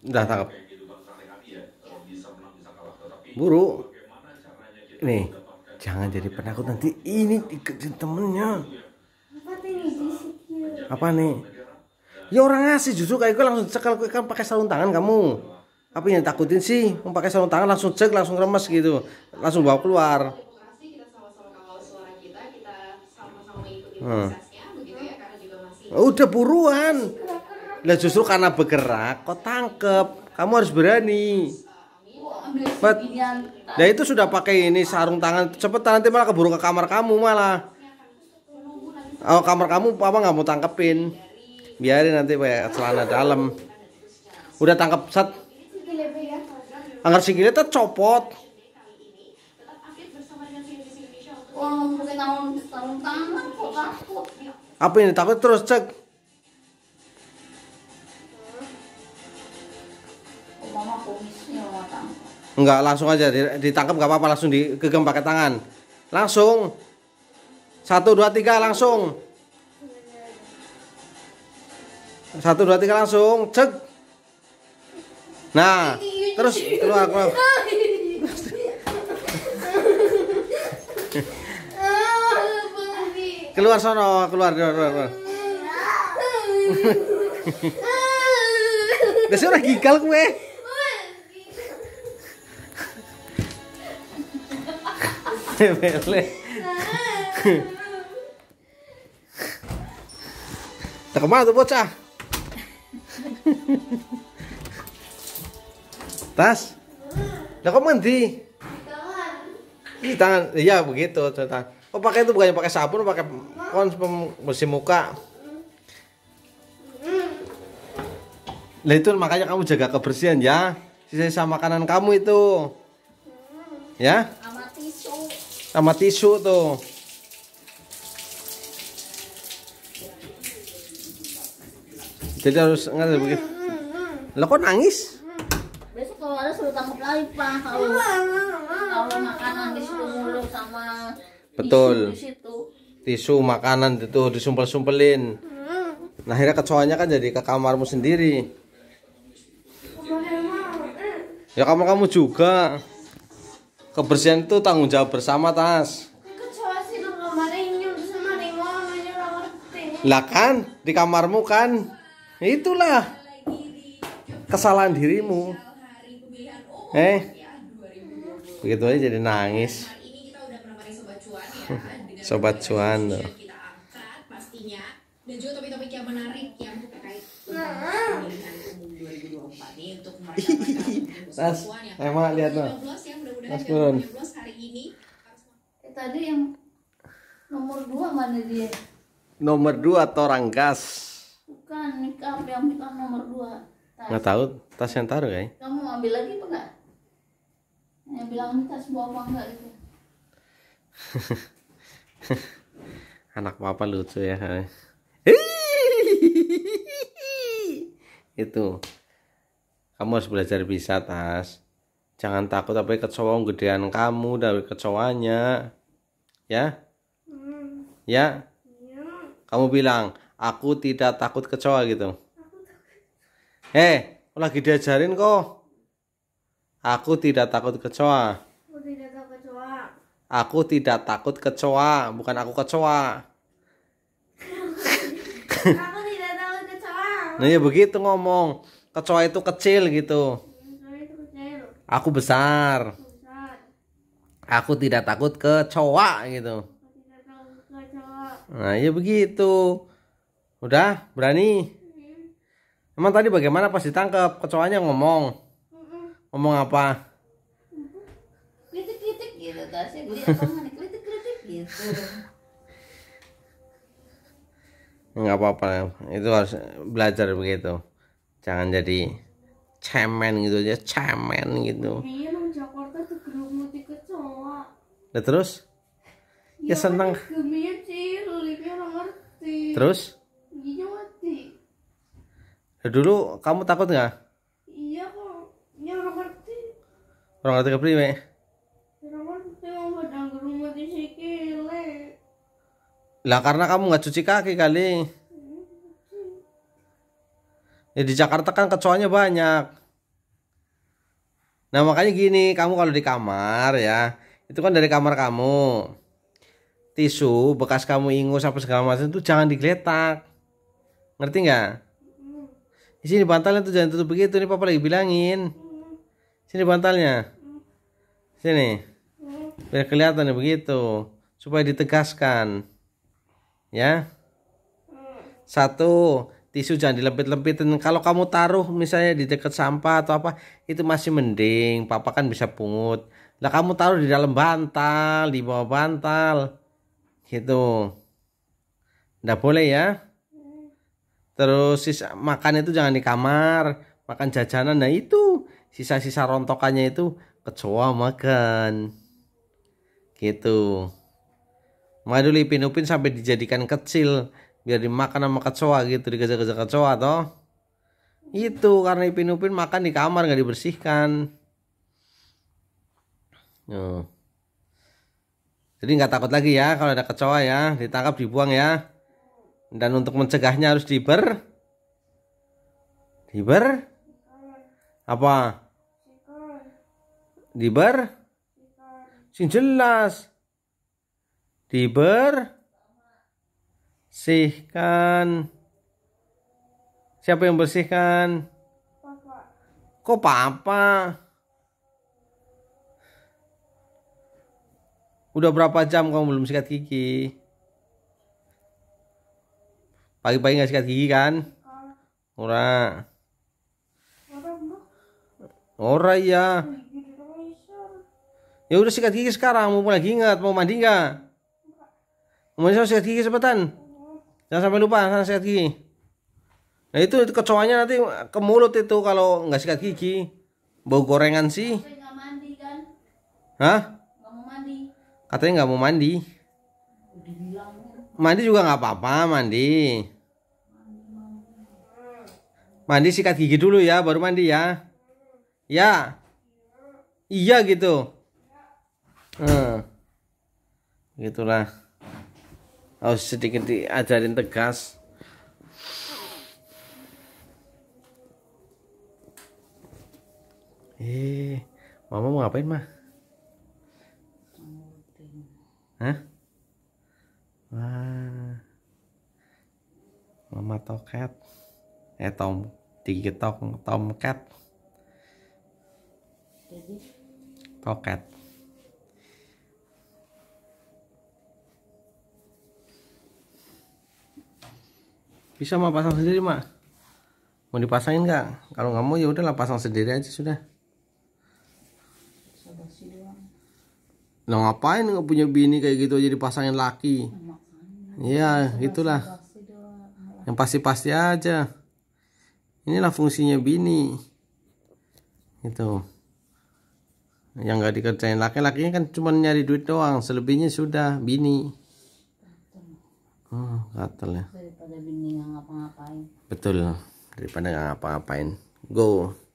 udah tangkap buru nih jangan jadi penakut nanti ini dikejar temennya apa nih ya orang ngasih justru kayak gue langsung cekal gue kan pakai sarung tangan kamu apa yang takutin sih mau pakai sarung tangan langsung cek langsung remes gitu langsung bawa keluar hmm. Ya, udah buruan lah justru karena bergerak kok tangkep kamu harus berani Bet. nah itu sudah pakai ini sarung tangan cepetan nanti malah keburu ke kamar kamu malah oh kamar kamu apa nggak mau tangkepin biarin nanti kayak ya, celana dalam udah tangkep set anggar singgilnya tuh copot apa ini takut terus cek Enggak, langsung aja ditangkap nggak apa-apa langsung digegem pakai tangan. Langsung. Satu dua tiga langsung. Satu dua tiga langsung. Cek. Nah, terus keluar keluar. keluar sono, keluar keluar keluar. keluar. Lah ora gue Bele. Tak kemana tuh bocah? Tas? Lah kok mandi? Di tangan. Iya begitu, tangan. Oh pakai itu bukannya pakai sabun, pakai kons pembersih muka. Lah itu makanya kamu jaga kebersihan ya. Sisa-sisa makanan kamu itu. Ya? sama tisu tuh jadi harus nggak begitu lo kok nangis besok kalau ada suruh tangkap lagi pak kalau kalau makanan disitu mulu sama betul tisu, tisu makanan itu disumpel-sumpelin nah akhirnya kecoanya kan jadi ke kamarmu sendiri ya kamar kamu juga kebersihan itu tanggung jawab bersama tas lah kan di kamarmu kan itulah kesalahan dirimu eh begitu aja jadi nangis sobat cuan loh dan juga topik-topik yang menarik yang terkait pemilihan umum 2024 ini untuk mereka-mereka perempuan yang emang lihat loh Mas Mun. hari ini. Eh, tadi yang nomor dua mana dia? Nomor dua atau Torangkas. Bukan make up yang make up nomor dua. Nggak tahu tas yang taruh kayak. Kamu ambil lagi apa enggak? Yang bilang tas bawa apa enggak gitu. Anak papa lucu ya. itu kamu harus belajar bisa tas jangan takut tapi kecoa gedean kamu dari kecoanya ya? Hmm. ya ya kamu bilang aku tidak takut kecoa gitu eh hey, lagi diajarin kok aku tidak takut kecoa aku tidak takut kecoa aku tidak takut kecoa bukan aku kecoa aku kecoa nah ya begitu ngomong kecoa itu kecil gitu Aku besar. Aku tidak takut kecoa gitu. Nah, ya begitu. Udah, berani? Emang tadi bagaimana pas ditangkap kecoanya ngomong? Ngomong apa? Kritik-kritik gitu, gitu. nggak apa-apa itu harus belajar begitu jangan jadi cemen gitu aja cemen gitu iya nang Jakarta tuh gerumut kecoa nah terus ya, ya seneng geminya orang ngerti terus giginya mati nah, dulu kamu takut nggak iya kok ya orang ngerti orang ngerti kepriwe ya, orang ngerti mau padang gerumut sih kile lah karena kamu nggak cuci kaki kali Ya di Jakarta kan kecoanya banyak. Nah makanya gini, kamu kalau di kamar ya, itu kan dari kamar kamu. Tisu bekas kamu ingus apa segala macam itu jangan digeletak. Ngerti nggak? Di sini bantalnya tuh jangan tutup begitu, ini papa lagi bilangin. Sini bantalnya. Sini. Biar kelihatan ya begitu, supaya ditegaskan. Ya. Satu, tisu jangan dilempit-lempitin kalau kamu taruh misalnya di dekat sampah atau apa itu masih mending papa kan bisa pungut lah kamu taruh di dalam bantal di bawah bantal gitu ndak boleh ya terus sisa makan itu jangan di kamar makan jajanan nah itu sisa-sisa rontokannya itu kecoa makan gitu Madu Lipin Upin sampai dijadikan kecil biar dimakan sama kecoa gitu dikejar-kejar kecoa toh itu karena Ipin Upin makan di kamar nggak dibersihkan jadi nggak takut lagi ya kalau ada kecoa ya ditangkap dibuang ya dan untuk mencegahnya harus diber diber apa diber sing jelas diber bersihkan siapa yang bersihkan papa. kok papa udah berapa jam kamu belum sikat gigi pagi-pagi nggak sikat gigi kan ora ora ya ya udah sikat gigi sekarang mau lagi ingat mau mandi nggak mau sikat gigi sebentar jangan sampai lupa kan sikat gigi nah itu, itu kecoanya nanti ke mulut itu kalau nggak sikat gigi bau gorengan sih nggak mandi kan hah nggak mau mandi katanya nggak mau mandi mandi juga nggak apa-apa mandi mandi sikat gigi dulu ya baru mandi ya ya iya gitu hmm. gitulah harus sedikit diajarin tegas eh mama mau ngapain mah Hah? Wah. Mama toket. Eh tom, digetok tomcat. Toket. bisa mah pasang sendiri mah mau dipasangin nggak kalau nggak mau ya udahlah pasang sendiri aja sudah Nah ngapain nggak punya bini kayak gitu jadi pasangin laki? Iya, gitulah. Yang pasti-pasti aja. Inilah fungsinya bini. itu Yang nggak dikerjain laki-lakinya kan cuma nyari duit doang. Selebihnya sudah bini. Oh, gatel ya daripada lebih ngapa-ngapain betul daripada nggak ngapa-ngapain go